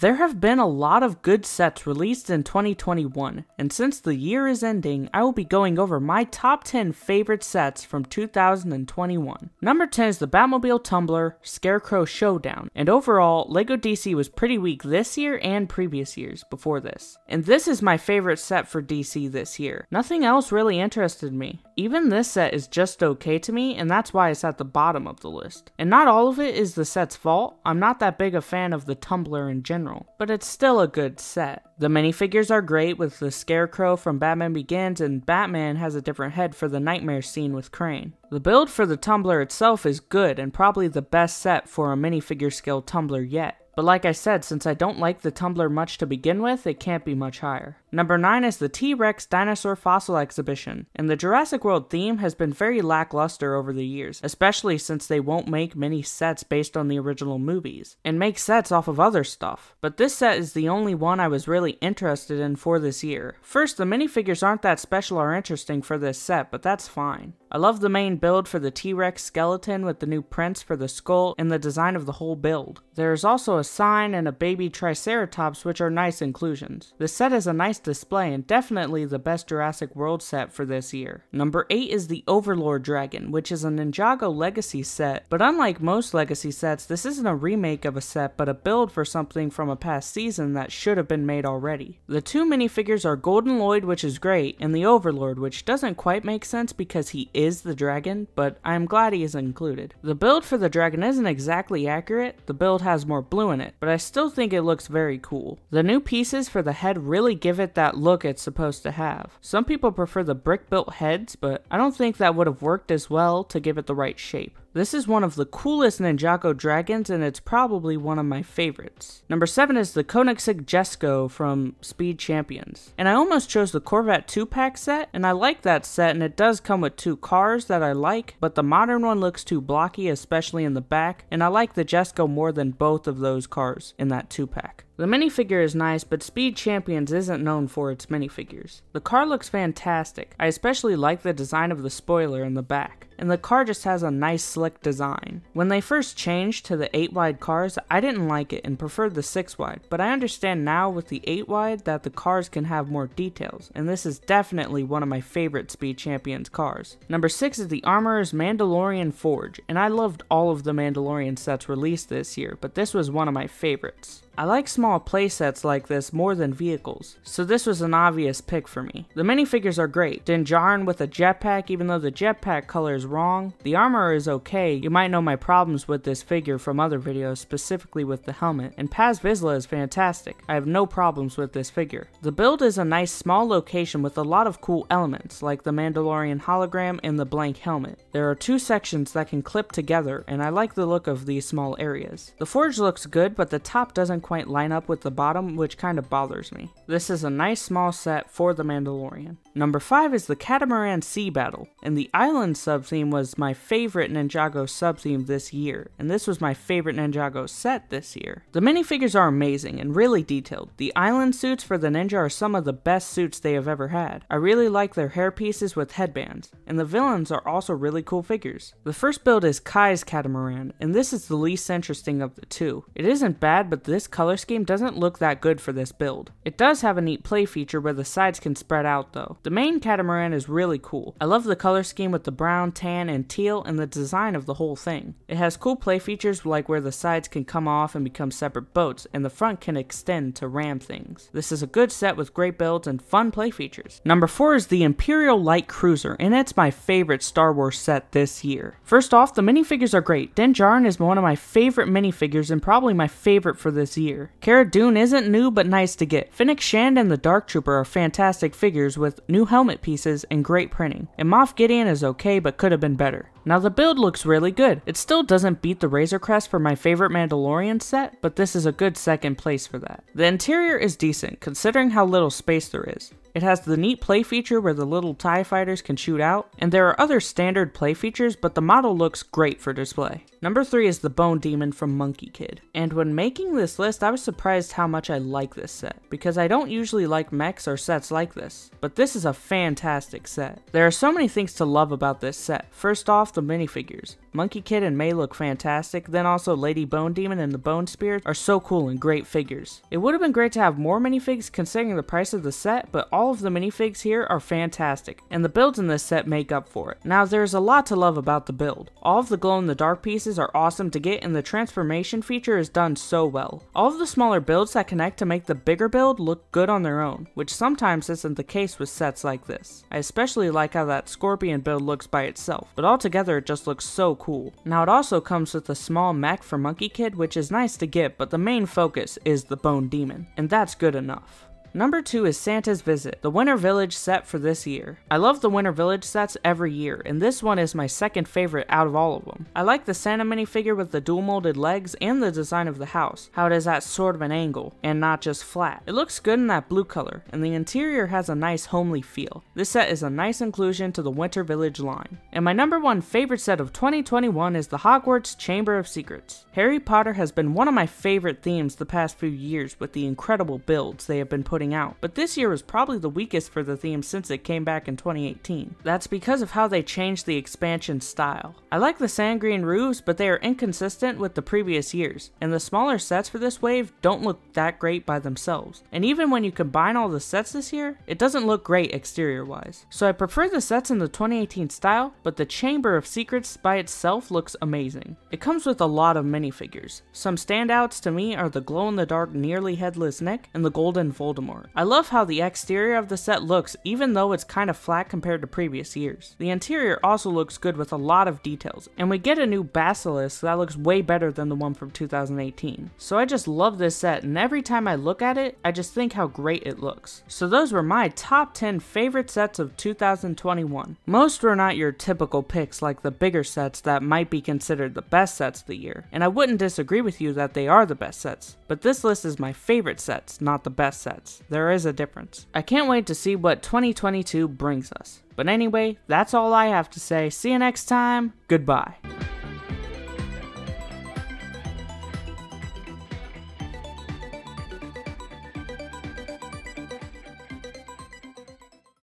There have been a lot of good sets released in 2021, and since the year is ending, I will be going over my top 10 favorite sets from 2021. Number 10 is the Batmobile Tumbler Scarecrow Showdown, and overall, LEGO DC was pretty weak this year and previous years before this. And this is my favorite set for DC this year. Nothing else really interested me. Even this set is just okay to me, and that's why it's at the bottom of the list. And not all of it is the set's fault, I'm not that big a fan of the Tumbler in general, but it's still a good set. The minifigures are great with the Scarecrow from Batman Begins and Batman has a different head for the nightmare scene with Crane. The build for the Tumbler itself is good and probably the best set for a minifigure scale Tumbler yet. But like I said, since I don't like the tumbler much to begin with, it can't be much higher. Number 9 is the T-Rex Dinosaur Fossil Exhibition, and the Jurassic World theme has been very lackluster over the years, especially since they won't make many sets based on the original movies, and make sets off of other stuff. But this set is the only one I was really interested in for this year. First, the minifigures aren't that special or interesting for this set, but that's fine. I love the main build for the T-Rex skeleton with the new prints for the skull and the design of the whole build. There is also a sign and a baby Triceratops which are nice inclusions. The set is a nice display and definitely the best Jurassic World set for this year. Number 8 is the Overlord Dragon, which is a Ninjago Legacy set, but unlike most Legacy sets, this isn't a remake of a set but a build for something from a past season that should have been made already. The two minifigures are Golden Lloyd, which is great, and the Overlord, which doesn't quite make sense because he is the dragon, but I'm glad he is included. The build for the dragon isn't exactly accurate, the build has more blue in it, but I still think it looks very cool. The new pieces for the head really give it that look it's supposed to have. Some people prefer the brick built heads, but I don't think that would have worked as well to give it the right shape. This is one of the coolest Ninjago dragons and it's probably one of my favorites. Number 7 is the Koenigsegg Jesko from Speed Champions. And I almost chose the Corvette 2-pack set, and I like that set and it does come with two cars that I like, but the modern one looks too blocky, especially in the back, and I like the Jesko more than both of those cars in that 2-pack. The minifigure is nice, but Speed Champions isn't known for its minifigures. The car looks fantastic. I especially like the design of the spoiler in the back. And the car just has a nice slick design. When they first changed to the 8 wide cars, I didn't like it and preferred the 6 wide, but I understand now with the 8 wide that the cars can have more details, and this is definitely one of my favorite Speed Champions cars. Number 6 is the Armorer's Mandalorian Forge, and I loved all of the Mandalorian sets released this year, but this was one of my favorites. I like small playsets like this more than vehicles, so this was an obvious pick for me. The minifigures are great. Dinjarin with a jetpack, even though the jetpack color is wrong. The armor is okay, you might know my problems with this figure from other videos, specifically with the helmet. And Paz Vizsla is fantastic, I have no problems with this figure. The build is a nice small location with a lot of cool elements, like the Mandalorian hologram and the blank helmet. There are two sections that can clip together, and I like the look of these small areas. The forge looks good, but the top doesn't quite line up with the bottom, which kind of bothers me. This is a nice small set for The Mandalorian. Number 5 is the Catamaran Sea Battle, and the island subtheme was my favorite Ninjago subtheme this year, and this was my favorite Ninjago set this year. The minifigures are amazing and really detailed. The island suits for the ninja are some of the best suits they have ever had. I really like their hair pieces with headbands, and the villains are also really cool figures. The first build is Kai's Catamaran, and this is the least interesting of the two. It isn't bad, but this color scheme doesn't look that good for this build. It does have a neat play feature where the sides can spread out though. The main catamaran is really cool. I love the color scheme with the brown, tan, and teal and the design of the whole thing. It has cool play features like where the sides can come off and become separate boats and the front can extend to ram things. This is a good set with great builds and fun play features. Number 4 is the Imperial Light Cruiser and it's my favorite Star Wars set this year. First off, the minifigures are great. Din Djarin is one of my favorite minifigures and probably my favorite for this year. Cara Dune isn't new but nice to get. Finnick Shand and the Dark Trooper are fantastic figures with new helmet pieces and great printing. And Moff Gideon is okay but could have been better. Now the build looks really good. It still doesn't beat the Razor Crest for my favorite Mandalorian set, but this is a good second place for that. The interior is decent, considering how little space there is. It has the neat play feature where the little TIE fighters can shoot out, and there are other standard play features, but the model looks great for display. Number 3 is the Bone Demon from Monkey Kid, and when making this list I was surprised how much I like this set, because I don't usually like mechs or sets like this, but this is a fantastic set. There are so many things to love about this set. First off, the minifigures. Monkey Kid and May look fantastic, then also Lady Bone Demon and the Bone Spirit are so cool and great figures. It would have been great to have more minifigs considering the price of the set, but all of the minifigs here are fantastic, and the builds in this set make up for it. Now there's a lot to love about the build. All of the glow-in-the-dark pieces are awesome to get and the transformation feature is done so well. All of the smaller builds that connect to make the bigger build look good on their own, which sometimes isn't the case with sets like this. I especially like how that scorpion build looks by itself, but altogether it just looks so cool. Now it also comes with a small mech for Monkey Kid, which is nice to get, but the main focus is the Bone Demon, and that's good enough. Number two is Santa's Visit, the Winter Village set for this year. I love the Winter Village sets every year, and this one is my second favorite out of all of them. I like the Santa minifigure with the dual molded legs and the design of the house, how it is at sort of an angle and not just flat. It looks good in that blue color, and the interior has a nice homely feel. This set is a nice inclusion to the Winter Village line. And my number one favorite set of 2021 is the Hogwarts Chamber of Secrets. Harry Potter has been one of my favorite themes the past few years with the incredible builds they have been putting putting out, but this year was probably the weakest for the theme since it came back in 2018. That's because of how they changed the expansion style. I like the sand green roofs, but they are inconsistent with the previous years, and the smaller sets for this wave don't look that great by themselves. And even when you combine all the sets this year, it doesn't look great exterior wise. So I prefer the sets in the 2018 style, but the Chamber of Secrets by itself looks amazing. It comes with a lot of minifigures. Some standouts to me are the glow in the dark nearly headless Nick and the golden Voldemort anymore. I love how the exterior of the set looks even though it's kind of flat compared to previous years. The interior also looks good with a lot of details, and we get a new basilisk that looks way better than the one from 2018. So I just love this set and every time I look at it, I just think how great it looks. So those were my top 10 favorite sets of 2021. Most were not your typical picks like the bigger sets that might be considered the best sets of the year, and I wouldn't disagree with you that they are the best sets, but this list is my favorite sets, not the best sets there is a difference. I can't wait to see what 2022 brings us. But anyway, that's all I have to say. See you next time. Goodbye.